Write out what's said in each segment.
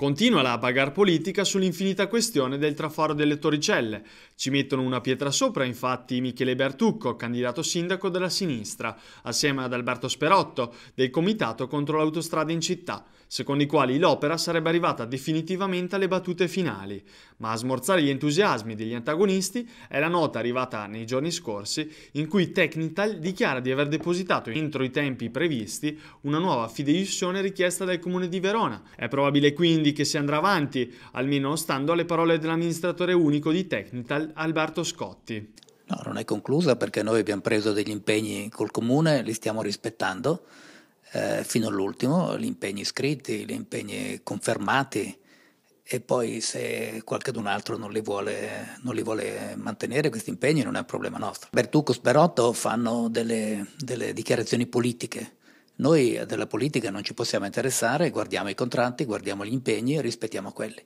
Continua la bagar politica sull'infinita questione del traforo delle Torricelle. Ci mettono una pietra sopra, infatti, Michele Bertucco, candidato sindaco della sinistra, assieme ad Alberto Sperotto, del Comitato contro l'autostrada in città, secondo i quali l'opera sarebbe arrivata definitivamente alle battute finali. Ma a smorzare gli entusiasmi degli antagonisti è la nota arrivata nei giorni scorsi in cui Technital dichiara di aver depositato entro i tempi previsti una nuova fideiussione richiesta dal Comune di Verona. È probabile quindi quindi che si andrà avanti, almeno stando alle parole dell'amministratore unico di Technital Alberto Scotti. No, non è conclusa perché noi abbiamo preso degli impegni col comune, li stiamo rispettando eh, fino all'ultimo, gli impegni scritti, gli impegni confermati e poi se qualcun altro non li, vuole, non li, vuole, mantenere questi impegni non è un problema nostro. Bertucco e Sperotto fanno delle, delle dichiarazioni politiche noi della politica non ci possiamo interessare, guardiamo i contratti, guardiamo gli impegni e rispettiamo quelli.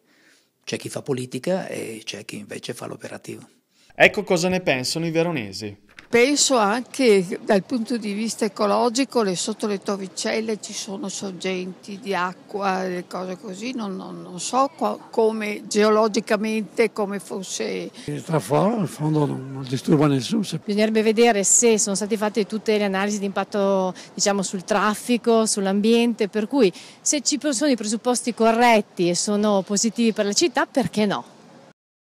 C'è chi fa politica e c'è chi invece fa l'operativo. Ecco cosa ne pensano i veronesi. Penso anche dal punto di vista ecologico le, sotto le tovicelle ci sono sorgenti di acqua e cose così, non, non, non so qua, come geologicamente come fosse. Il traforo in fondo non disturba nessuno. Bisognerebbe vedere se sono state fatte tutte le analisi di impatto diciamo, sul traffico, sull'ambiente, per cui se ci sono i presupposti corretti e sono positivi per la città, perché no?